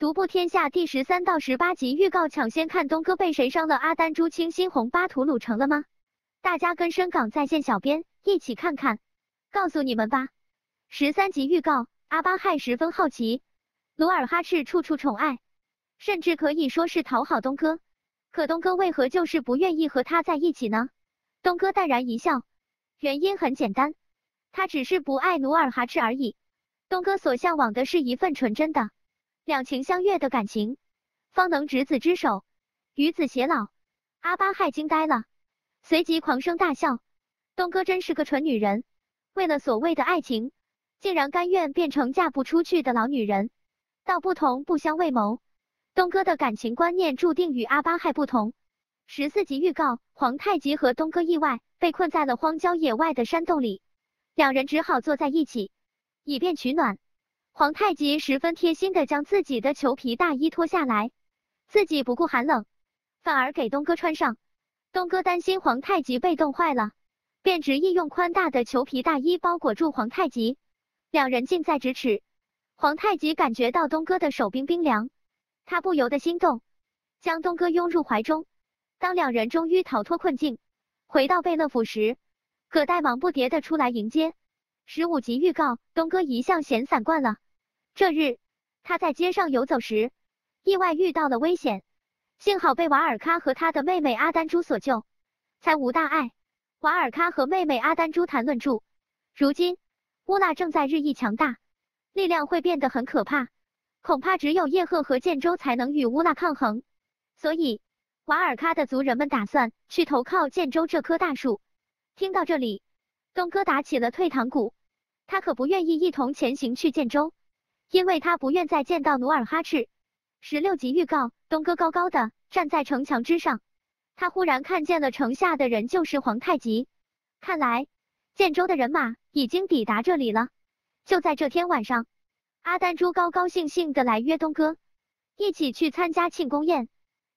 独步天下第十三到十八集预告，抢先看东哥被谁伤了？阿丹珠青、新红、巴图鲁成了吗？大家跟深港在线小编一起看看，告诉你们吧。十三集预告：阿巴亥十分好奇，努尔哈赤处处宠爱，甚至可以说是讨好东哥。可东哥为何就是不愿意和他在一起呢？东哥淡然一笑，原因很简单，他只是不爱努尔哈赤而已。东哥所向往的是一份纯真的。两情相悦的感情，方能执子之手，与子偕老。阿巴亥惊呆了，随即狂声大笑：“东哥真是个蠢女人，为了所谓的爱情，竟然甘愿变成嫁不出去的老女人。道不同不相为谋，东哥的感情观念注定与阿巴亥不同。”十四集预告：皇太极和东哥意外被困在了荒郊野外的山洞里，两人只好坐在一起，以便取暖。皇太极十分贴心的将自己的裘皮大衣脱下来，自己不顾寒冷，反而给东哥穿上。东哥担心皇太极被冻坏了，便执意用宽大的裘皮大衣包裹住皇太极。两人近在咫尺，皇太极感觉到东哥的手冰冰凉，他不由得心动，将东哥拥入怀中。当两人终于逃脱困境，回到贝勒府时，葛戴忙不迭的出来迎接。十五集预告：东哥一向闲散惯了，这日他在街上游走时，意外遇到了危险，幸好被瓦尔卡和他的妹妹阿丹珠所救，才无大碍。瓦尔卡和妹妹阿丹珠谈论住，如今乌娜正在日益强大，力量会变得很可怕，恐怕只有叶赫和建州才能与乌娜抗衡，所以瓦尔卡的族人们打算去投靠建州这棵大树。听到这里。东哥打起了退堂鼓，他可不愿意一同前行去建州，因为他不愿再见到努尔哈赤。十六集预告：东哥高高的站在城墙之上，他忽然看见了城下的人，就是皇太极。看来建州的人马已经抵达这里了。就在这天晚上，阿丹珠高高兴兴的来约东哥，一起去参加庆功宴。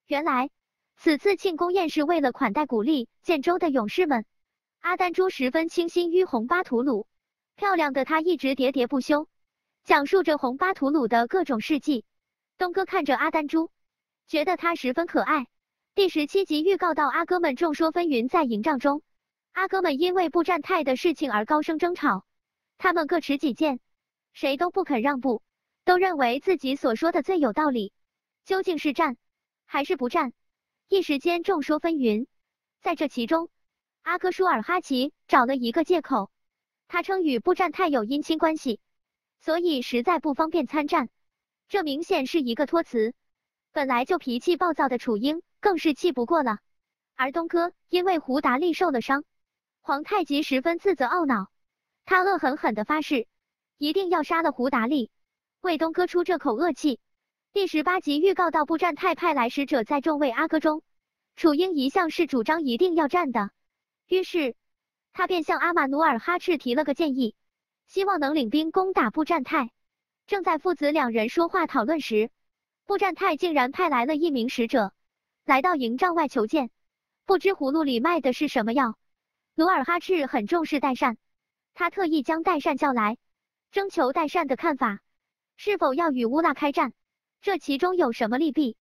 原来，此次庆功宴是为了款待鼓励建州的勇士们。阿丹珠十分倾心于红巴图鲁，漂亮的她一直喋喋不休，讲述着红巴图鲁的各种事迹。东哥看着阿丹珠，觉得她十分可爱。第十七集预告到，阿哥们众说纷纭，在营帐中，阿哥们因为不战太的事情而高声争吵，他们各持己见，谁都不肯让步，都认为自己所说的最有道理。究竟是战还是不战？一时间众说纷纭，在这其中。阿哥舒尔哈齐找了一个借口，他称与布战泰有姻亲关系，所以实在不方便参战。这明显是一个托词。本来就脾气暴躁的楚英更是气不过了。而东哥因为胡达利受了伤，皇太极十分自责懊恼，他恶狠狠的发誓一定要杀了胡达利为东哥出这口恶气。第十八集预告到布战泰派来使者在众位阿哥中，楚英一向是主张一定要战的。于是，他便向阿玛努尔哈赤提了个建议，希望能领兵攻打布占泰。正在父子两人说话讨论时，布占泰竟然派来了一名使者，来到营帐外求见。不知葫芦里卖的是什么药。努尔哈赤很重视代善，他特意将代善叫来，征求代善的看法，是否要与乌拉开战，这其中有什么利弊？